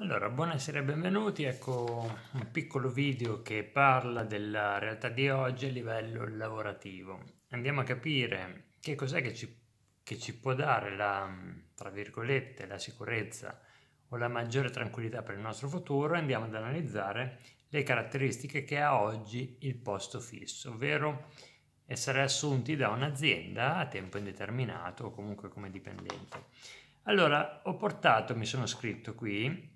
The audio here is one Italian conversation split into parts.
Allora, buonasera e benvenuti, ecco un piccolo video che parla della realtà di oggi a livello lavorativo. Andiamo a capire che cos'è che ci, che ci può dare la, tra virgolette, la sicurezza o la maggiore tranquillità per il nostro futuro andiamo ad analizzare le caratteristiche che ha oggi il posto fisso, ovvero essere assunti da un'azienda a tempo indeterminato o comunque come dipendente. Allora, ho portato, mi sono scritto qui,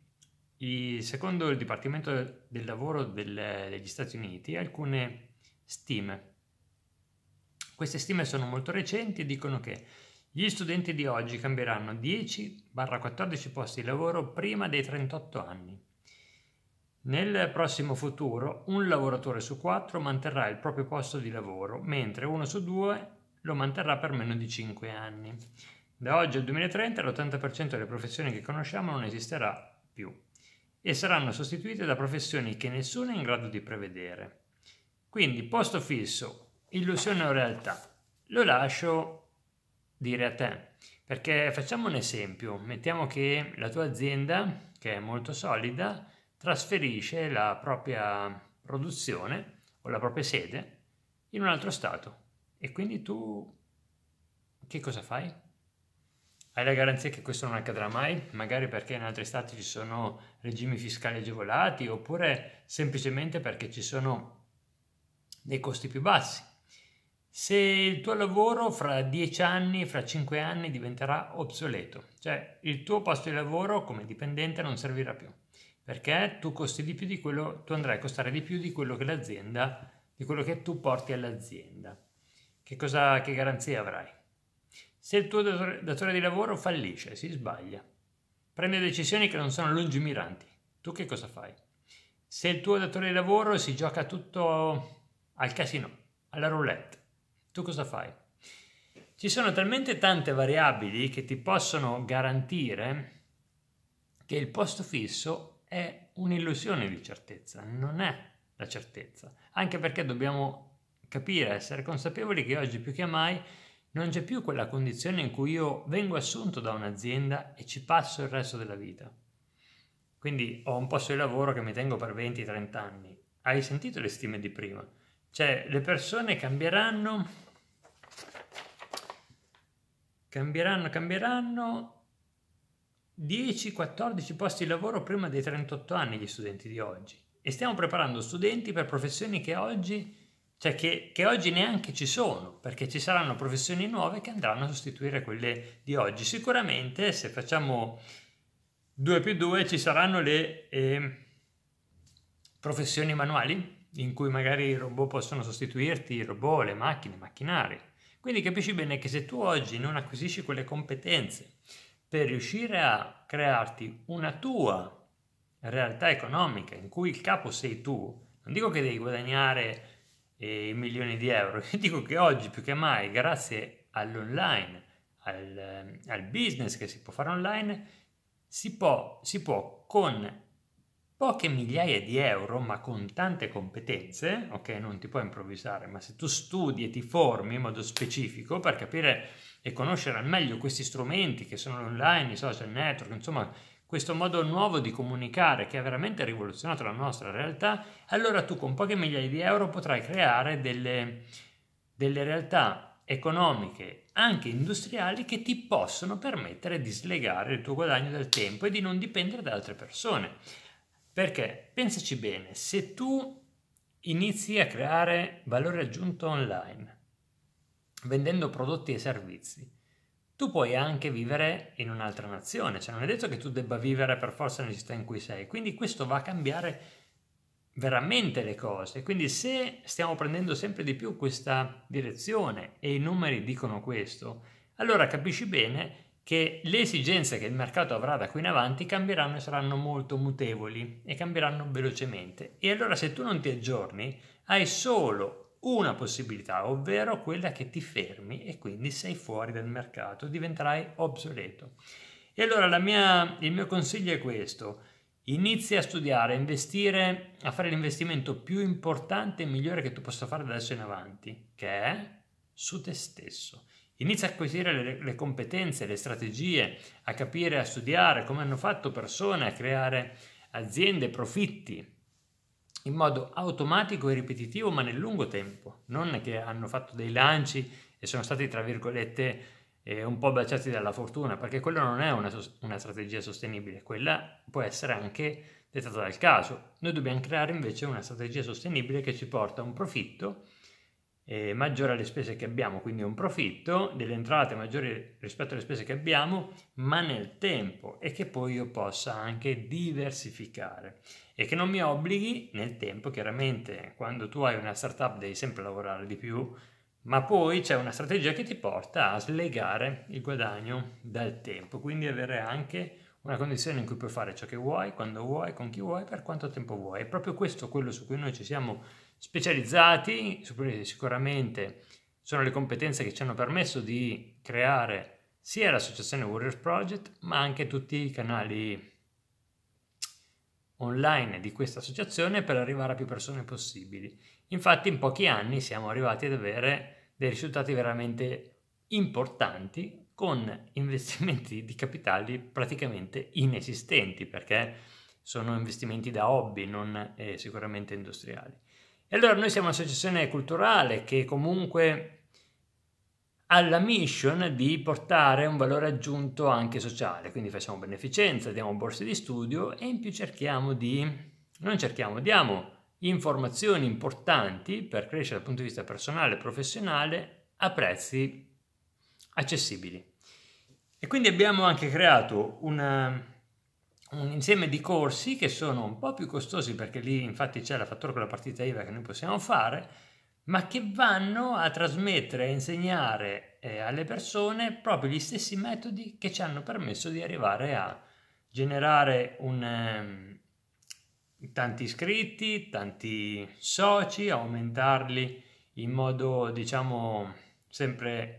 i, secondo il Dipartimento del Lavoro del, degli Stati Uniti, alcune stime. Queste stime sono molto recenti e dicono che gli studenti di oggi cambieranno 10-14 posti di lavoro prima dei 38 anni. Nel prossimo futuro un lavoratore su quattro manterrà il proprio posto di lavoro, mentre uno su due lo manterrà per meno di 5 anni. Da oggi al 2030 l'80% delle professioni che conosciamo non esisterà più e saranno sostituite da professioni che nessuno è in grado di prevedere. Quindi posto fisso, illusione o realtà, lo lascio dire a te, perché facciamo un esempio, mettiamo che la tua azienda, che è molto solida, trasferisce la propria produzione o la propria sede in un altro stato e quindi tu che cosa fai? Hai la garanzia che questo non accadrà mai? Magari perché in altri stati ci sono regimi fiscali agevolati oppure semplicemente perché ci sono dei costi più bassi. Se il tuo lavoro fra dieci anni, fra cinque anni diventerà obsoleto, cioè il tuo posto di lavoro come dipendente non servirà più perché tu costi di più di quello, tu andrai a costare di più di quello che l'azienda, di quello che tu porti all'azienda. Che, cosa, che garanzie avrai? Se il tuo datore di lavoro fallisce, si sbaglia, prende decisioni che non sono lungimiranti, tu che cosa fai? Se il tuo datore di lavoro si gioca tutto al casino, alla roulette, tu cosa fai? Ci sono talmente tante variabili che ti possono garantire che il posto fisso è un'illusione di certezza, non è la certezza, anche perché dobbiamo capire, essere consapevoli che oggi più che mai non c'è più quella condizione in cui io vengo assunto da un'azienda e ci passo il resto della vita. Quindi ho un posto di lavoro che mi tengo per 20-30 anni. Hai sentito le stime di prima? Cioè, le persone cambieranno, cambieranno, cambieranno 10-14 posti di lavoro prima dei 38 anni gli studenti di oggi. E stiamo preparando studenti per professioni che oggi cioè che, che, oggi neanche ci sono, perché ci saranno professioni nuove che andranno a sostituire quelle di oggi. Sicuramente se facciamo 2 più 2 ci saranno le eh, professioni manuali, in cui magari i robot possono sostituirti, i robot, le macchine, i macchinari. Quindi capisci bene che se tu oggi non acquisisci quelle competenze per riuscire a crearti una tua realtà economica in cui il capo sei tu, non dico che devi guadagnare e milioni di euro. Io dico che oggi più che mai, grazie all'online, al, al business che si può fare online, si può, si può con poche migliaia di euro, ma con tante competenze, ok, non ti puoi improvvisare, ma se tu studi e ti formi in modo specifico per capire e conoscere al meglio questi strumenti che sono online, i social network, insomma, questo modo nuovo di comunicare che ha veramente rivoluzionato la nostra realtà, allora tu con poche migliaia di euro potrai creare delle, delle realtà economiche, anche industriali, che ti possono permettere di slegare il tuo guadagno dal tempo e di non dipendere da altre persone. Perché pensaci bene, se tu inizi a creare valore aggiunto online, vendendo prodotti e servizi, tu puoi anche vivere in un'altra nazione, cioè non è detto che tu debba vivere per forza nella città in cui sei, quindi questo va a cambiare veramente le cose, quindi se stiamo prendendo sempre di più questa direzione e i numeri dicono questo, allora capisci bene che le esigenze che il mercato avrà da qui in avanti cambieranno e saranno molto mutevoli e cambieranno velocemente. E allora se tu non ti aggiorni, hai solo una possibilità, ovvero quella che ti fermi e quindi sei fuori dal mercato, diventerai obsoleto. E allora mia, il mio consiglio è questo, inizia a studiare, a investire, a fare l'investimento più importante e migliore che tu possa fare da adesso in avanti, che è su te stesso. Inizia a acquisire le, le competenze, le strategie, a capire, a studiare come hanno fatto persone, a creare aziende, profitti, in modo automatico e ripetitivo, ma nel lungo tempo. Non che hanno fatto dei lanci e sono stati, tra virgolette, eh, un po' baciati dalla fortuna, perché quella non è una, una strategia sostenibile, quella può essere anche dettata dal caso. Noi dobbiamo creare invece una strategia sostenibile che ci porta a un profitto eh, maggiore alle spese che abbiamo, quindi un profitto, delle entrate maggiori rispetto alle spese che abbiamo, ma nel tempo e che poi io possa anche diversificare e che non mi obblighi nel tempo, chiaramente quando tu hai una startup devi sempre lavorare di più, ma poi c'è una strategia che ti porta a slegare il guadagno dal tempo, quindi avere anche una condizione in cui puoi fare ciò che vuoi, quando vuoi, con chi vuoi, per quanto tempo vuoi. È proprio questo quello su cui noi ci siamo specializzati, sicuramente sono le competenze che ci hanno permesso di creare sia l'associazione Warriors Project, ma anche tutti i canali online di questa associazione per arrivare a più persone possibili. Infatti in pochi anni siamo arrivati ad avere dei risultati veramente importanti con investimenti di capitali praticamente inesistenti perché sono investimenti da hobby, non eh, sicuramente industriali. E allora noi siamo un'associazione culturale che comunque alla mission di portare un valore aggiunto anche sociale, quindi facciamo beneficenza, diamo borse di studio e in più cerchiamo di, non cerchiamo, diamo informazioni importanti per crescere dal punto di vista personale e professionale a prezzi accessibili. E quindi abbiamo anche creato una, un insieme di corsi che sono un po' più costosi perché lì infatti c'è la fattura con la partita IVA che noi possiamo fare, ma che vanno a trasmettere e insegnare eh, alle persone proprio gli stessi metodi che ci hanno permesso di arrivare a generare un, eh, tanti iscritti, tanti soci, aumentarli in modo diciamo sempre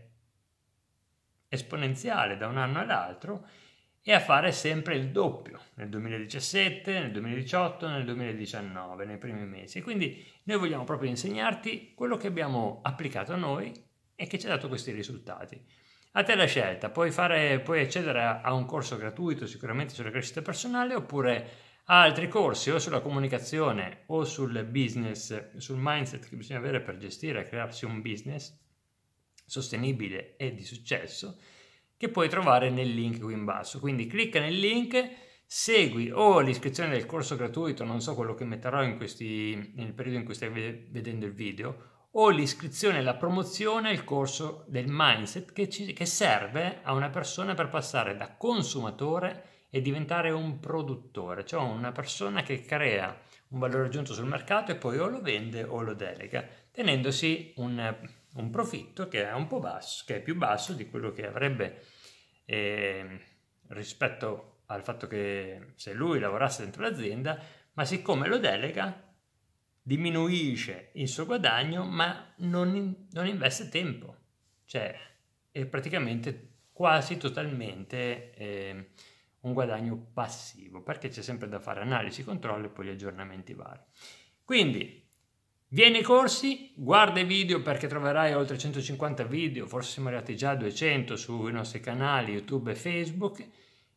esponenziale da un anno all'altro e a fare sempre il doppio nel 2017, nel 2018, nel 2019, nei primi mesi. Quindi noi vogliamo proprio insegnarti quello che abbiamo applicato noi e che ci ha dato questi risultati. A te la scelta, puoi, fare, puoi accedere a un corso gratuito sicuramente sulla crescita personale oppure a altri corsi o sulla comunicazione o sul business, sul mindset che bisogna avere per gestire e crearsi un business sostenibile e di successo che puoi trovare nel link qui in basso. Quindi clicca nel link, segui o l'iscrizione del corso gratuito, non so quello che metterò questi, nel periodo in cui stai vedendo il video, o l'iscrizione, la promozione al corso del mindset che, ci, che serve a una persona per passare da consumatore e diventare un produttore, cioè una persona che crea un valore aggiunto sul mercato e poi o lo vende o lo delega, tenendosi un un profitto che è un po' basso, che è più basso di quello che avrebbe eh, rispetto al fatto che se lui lavorasse dentro l'azienda, ma siccome lo delega diminuisce il suo guadagno ma non, in, non investe tempo, cioè è praticamente quasi totalmente eh, un guadagno passivo perché c'è sempre da fare analisi, controllo e poi gli aggiornamenti vari. Quindi Vieni ai corsi, guarda i video perché troverai oltre 150 video, forse siamo arrivati già a 200 sui nostri canali YouTube e Facebook.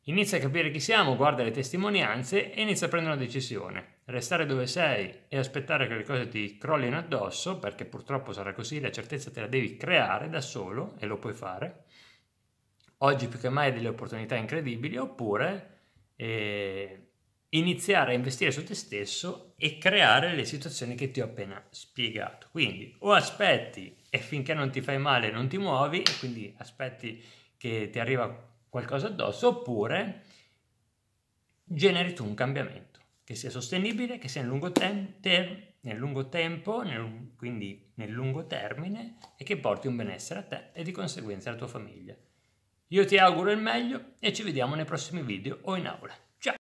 Inizia a capire chi siamo, guarda le testimonianze e inizia a prendere una decisione. Restare dove sei e aspettare che le cose ti crollino addosso, perché purtroppo sarà così, la certezza te la devi creare da solo e lo puoi fare. Oggi più che mai hai delle opportunità incredibili, oppure... Eh, iniziare a investire su te stesso e creare le situazioni che ti ho appena spiegato. Quindi o aspetti e finché non ti fai male non ti muovi e quindi aspetti che ti arriva qualcosa addosso oppure generi tu un cambiamento che sia sostenibile, che sia nel lungo, tem- ter- nel lungo tempo, nel, quindi nel lungo termine e che porti un benessere a te e di conseguenza alla tua famiglia. Io ti auguro il meglio e ci vediamo nei prossimi video o in aula.